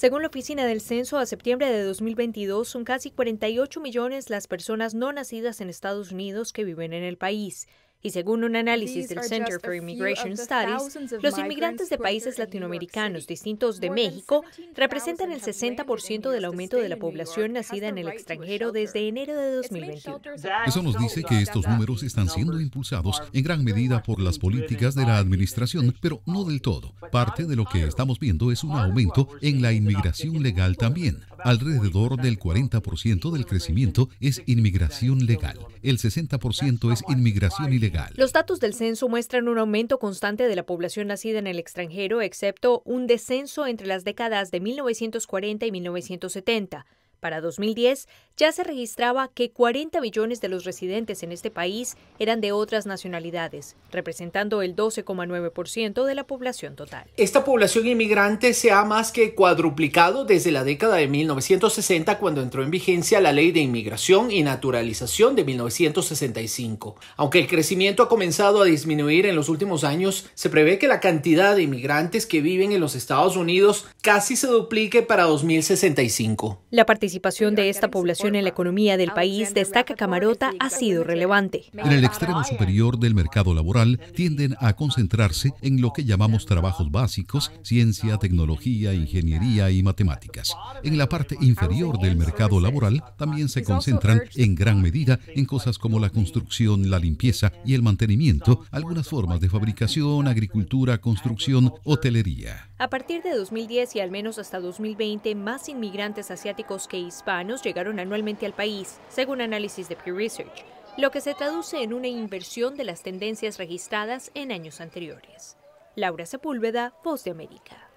Según la Oficina del Censo, a septiembre de 2022 son casi 48 millones las personas no nacidas en Estados Unidos que viven en el país. Y según un análisis del Center for Immigration Studies, los inmigrantes de países latinoamericanos distintos de México representan el 60% del aumento de la población nacida en el extranjero desde enero de 2021. Eso nos dice que estos números están siendo impulsados en gran medida por las políticas de la administración, pero no del todo. Parte de lo que estamos viendo es un aumento en la inmigración legal también. Alrededor del 40% del crecimiento es inmigración legal. El 60% es inmigración ilegal. Los datos del censo muestran un aumento constante de la población nacida en el extranjero, excepto un descenso entre las décadas de 1940 y 1970. Para 2010 ya se registraba que 40 millones de los residentes en este país eran de otras nacionalidades, representando el 12,9% de la población total. Esta población inmigrante se ha más que cuadruplicado desde la década de 1960 cuando entró en vigencia la Ley de Inmigración y Naturalización de 1965. Aunque el crecimiento ha comenzado a disminuir en los últimos años, se prevé que la cantidad de inmigrantes que viven en los Estados Unidos casi se duplique para 2065 participación de esta población en la economía del país, destaca Camarota, ha sido relevante. En el extremo superior del mercado laboral tienden a concentrarse en lo que llamamos trabajos básicos, ciencia, tecnología, ingeniería y matemáticas. En la parte inferior del mercado laboral también se concentran en gran medida en cosas como la construcción, la limpieza y el mantenimiento, algunas formas de fabricación, agricultura, construcción, hotelería. A partir de 2010 y al menos hasta 2020, más inmigrantes asiáticos que hispanos llegaron anualmente al país, según análisis de Pew Research, lo que se traduce en una inversión de las tendencias registradas en años anteriores. Laura Sepúlveda, Voz de América.